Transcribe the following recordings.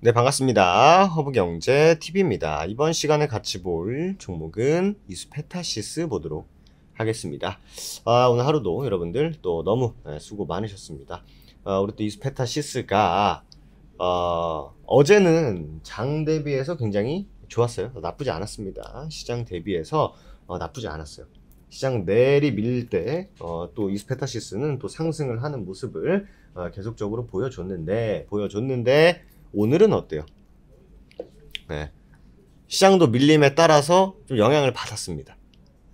네, 반갑습니다. 허브경제TV입니다. 이번 시간에 같이 볼 종목은 이스페타시스 보도록 하겠습니다. 아, 오늘 하루도 여러분들 또 너무 네, 수고 많으셨습니다. 아, 우리 또이스페타시스가 어, 어제는 장 대비해서 굉장히 좋았어요. 나쁘지 않았습니다. 시장 대비해서 어, 나쁘지 않았어요. 시장 내리 밀 때또 어, 이스페타시스는 또 상승을 하는 모습을 어, 계속적으로 보여줬는데 보여줬는데 오늘은 어때요? 네. 시장도 밀림에 따라서 좀 영향을 받았습니다.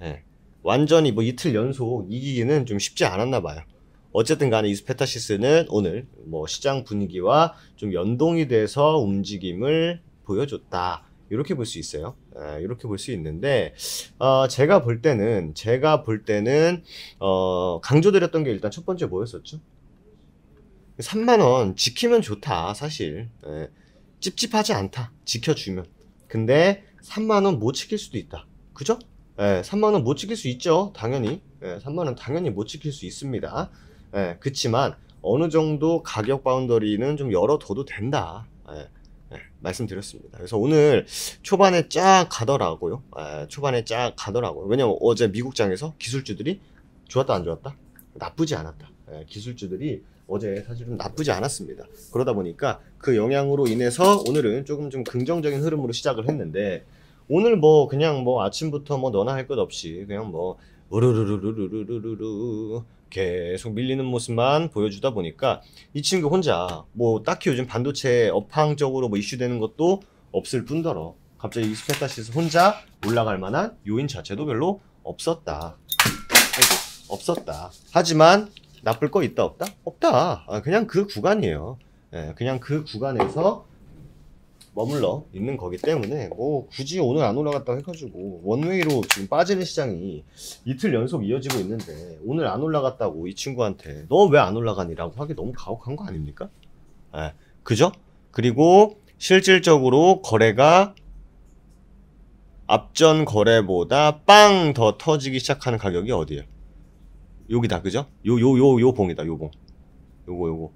네. 완전히 뭐 이틀 연속 이기기는 좀 쉽지 않았나 봐요. 어쨌든 간에 이스페타시스는 오늘 뭐 시장 분위기와 좀 연동이 돼서 움직임을 보여줬다. 이렇게 볼 수 있어요. 아, 이렇게 볼 수 있는데 어, 제가 볼 때는 제가 볼 때는 어, 강조드렸던 게 일단 첫 번째 뭐였었죠? 3만원 지키면 좋다 사실 예. 찝찝하지 않다 지켜주면 근데 3만원 못 지킬 수도 있다 그죠? 예, 3만원 못 지킬 수 있죠 당연히 예, 3만원 당연히 못 지킬 수 있습니다 예, 그치만 어느 정도 가격 바운더리는 좀 열어둬도 된다 예, 예, 말씀드렸습니다 그래서 오늘 초반에 쫙 가더라고요 예, 초반에 쫙 가더라고요 왜냐면 어제 미국장에서 기술주들이 좋았다 안 좋았다 나쁘지 않았다 예, 기술주들이 어제 사실 은 나쁘지 않았습니다. 그러다 보니까 그 영향으로 인해서 오늘은 조금 좀 긍정적인 흐름으로 시작을 했는데 오늘 뭐 그냥 뭐 아침부터 뭐 너나 할 것 없이 그냥 뭐 우르르르르르르르르 계속 밀리는 모습만 보여주다 보니까 이 친구 혼자 뭐 딱히 요즘 반도체 업황적으로 뭐 이슈되는 것도 없을 뿐더러 갑자기 이스페타시스 혼자 올라갈 만한 요인 자체도 별로 없었다. 없었다. 하지만 나쁠 거 있다 없다? 없다. 아, 그냥 그 구간이에요. 예, 그냥 그 구간에서 머물러 있는 거기 때문에 뭐 굳이 오늘 안 올라갔다 해가지고 원웨이로 지금 빠지는 시장이 이틀 연속 이어지고 있는데 오늘 안 올라갔다고 이 친구한테 너 왜 안 올라가니라고 하기 너무 가혹한 거 아닙니까? 예, 그죠? 그리고 실질적으로 거래가 앞전 거래보다 빵 더 터지기 시작하는 가격이 어디예요? 여기다 그죠? 요 요 요 요 봉이다 요 봉. 요거 요거.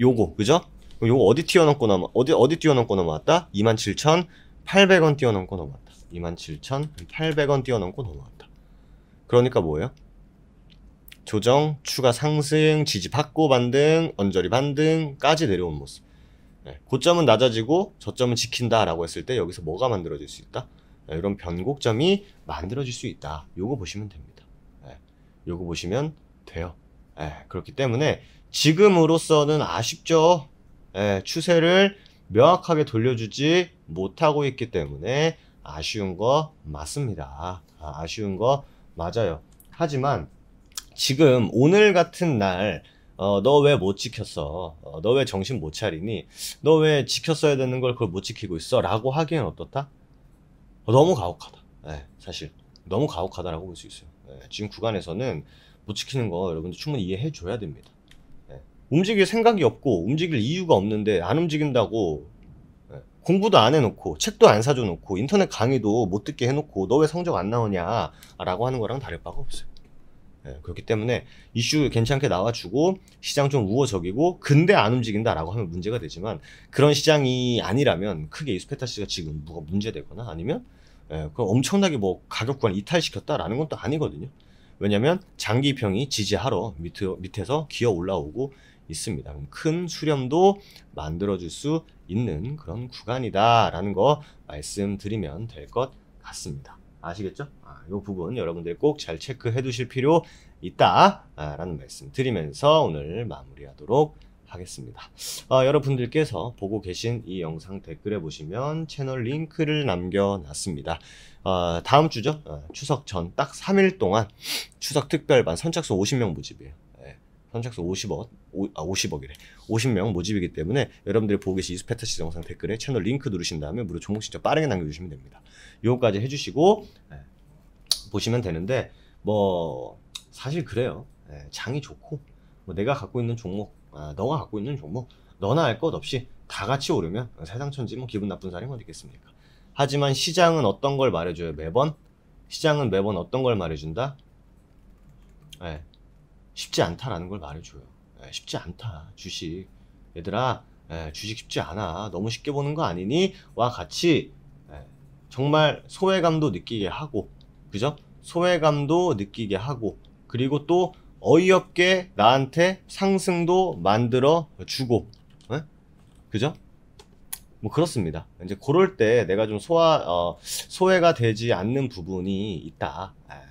요거 그죠? 요거 어디 튀어넘고 넘어 어디 어디 튀어넘고 넘어왔다? 27,800원 튀어넘고 넘어왔다. 27,800원 튀어넘고 넘어왔다. 그러니까 뭐예요? 조정, 추가 상승, 지지 받고 반등, 언저리 반등까지 내려온 모습. 네, 고점은 낮아지고 저점은 지킨다라고 했을 때 여기서 뭐가 만들어질 수 있다? 네, 이런 변곡점이 만들어질 수 있다. 요거 보시면 됩니다. 요거 보시면 돼요. 예, 그렇기 때문에 지금으로서는 아쉽죠. 예, 추세를 명확하게 돌려주지 못하고 있기 때문에 아쉬운 거 맞습니다. 아, 아쉬운 거 맞아요. 하지만 지금 오늘 같은 날 어, 너 왜 못 지켰어? 어, 너 왜 정신 못 차리니? 너 왜 지켰어야 되는 걸 그걸 못 지키고 있어? 라고 하기엔 어떻다? 어, 너무 가혹하다. 네, 사실. 너무 가혹하다라고 볼 수 있어요. 네, 지금 구간에서는 못 지키는 거 여러분들 충분히 이해해 줘야 됩니다. 예. 움직일 생각이 없고 움직일 이유가 없는데 안 움직인다고 예. 공부도 안 해놓고 책도 안 사줘 놓고 인터넷 강의도 못 듣게 해놓고 너 왜 성적 안 나오냐라고 하는 거랑 다를 바가 없어요. 예. 그렇기 때문에 이슈 괜찮게 나와주고 시장 좀 우호적이고 근데 안 움직인다라고 하면 문제가 되지만 그런 시장이 아니라면 크게 이스페타 씨가 지금 뭐가 문제되거나 아니면 그 엄청나게 뭐 가격권 이탈시켰다라는 건또 아니거든요. 왜냐하면 장기평이 지지하러 밑에, 밑에서 기어 올라오고 있습니다. 큰 수렴도 만들어줄 수 있는 그런 구간이다라는 거 말씀드리면 될 것 같습니다. 아시겠죠? 아, 이 부분 여러분들 꼭 잘 체크해 두실 필요 있다라는 말씀 드리면서 오늘 마무리하도록 하겠습니다. 아, 여러분들께서 보고 계신 이 영상 댓글에 보시면 채널 링크를 남겨놨습니다. 아, 다음 주죠. 아, 추석 전 딱 3일 동안 추석 특별반 선착순 50명 모집이에요. 예, 선착순 50억, 아, 50억이래. 50명 모집이기 때문에 여러분들이 보고 계신 이스페터시 영상 댓글에 채널 링크 누르신 다음에 무료 종목 신청 빠르게 남겨주시면 됩니다. 요거까지 해주시고 예, 보시면 되는데 뭐 사실 그래요. 예, 장이 좋고 뭐 내가 갖고 있는 종목 아, 너가 갖고 있는 종목 너나 할 것 없이 다 같이 오르면 세상 천지 뭐 기분 나쁜 사람이 어디 있겠습니까? 하지만 시장은 어떤 걸 말해줘요? 매번 시장은 매번 어떤 걸 말해준다? 네, 쉽지 않다라는 걸 말해줘요. 네, 쉽지 않다 주식 얘들아 네, 주식 쉽지 않아 너무 쉽게 보는 거 아니니? 와 같이 정말 소외감도 느끼게 하고 그죠? 소외감도 느끼게 하고 그리고 또 어이없게 나한테 상승도 만들어 주고 에? 어? 그죠? 뭐 그렇습니다. 이제 그럴 때 내가 좀 소화 어, 소외가 되지 않는 부분이 있다. 에, 아,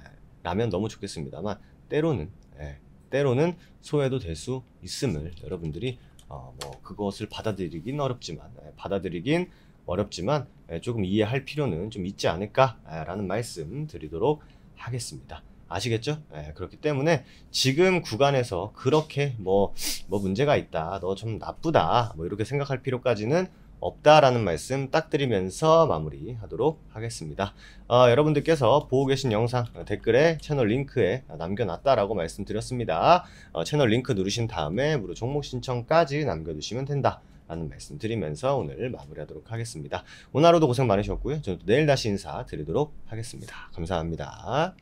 라면 너무 좋겠습니다만 때로는 에, 예, 때로는 소외도 될 수 있음을 여러분들이 어, 뭐 그것을 받아들이긴 어렵지만 에, 예, 받아들이긴 어렵지만 에, 예, 조금 이해할 필요는 좀 있지 않을까라는 말씀 드리도록 하겠습니다. 아시겠죠? 네, 그렇기 때문에 지금 구간에서 그렇게 뭐뭐 뭐 문제가 있다, 너 좀 나쁘다, 뭐 이렇게 생각할 필요까지는 없다라는 말씀 딱 드리면서 마무리하도록 하겠습니다. 어, 여러분들께서 보고 계신 영상 어, 댓글에 채널 링크에 남겨놨다라고 말씀드렸습니다. 어, 채널 링크 누르신 다음에 무료 종목 신청까지 남겨두시면 된다. 라는 말씀 드리면서 오늘 마무리하도록 하겠습니다. 오늘 하루도 고생 많으셨고요. 저는 내일 다시 인사드리도록 하겠습니다. 감사합니다.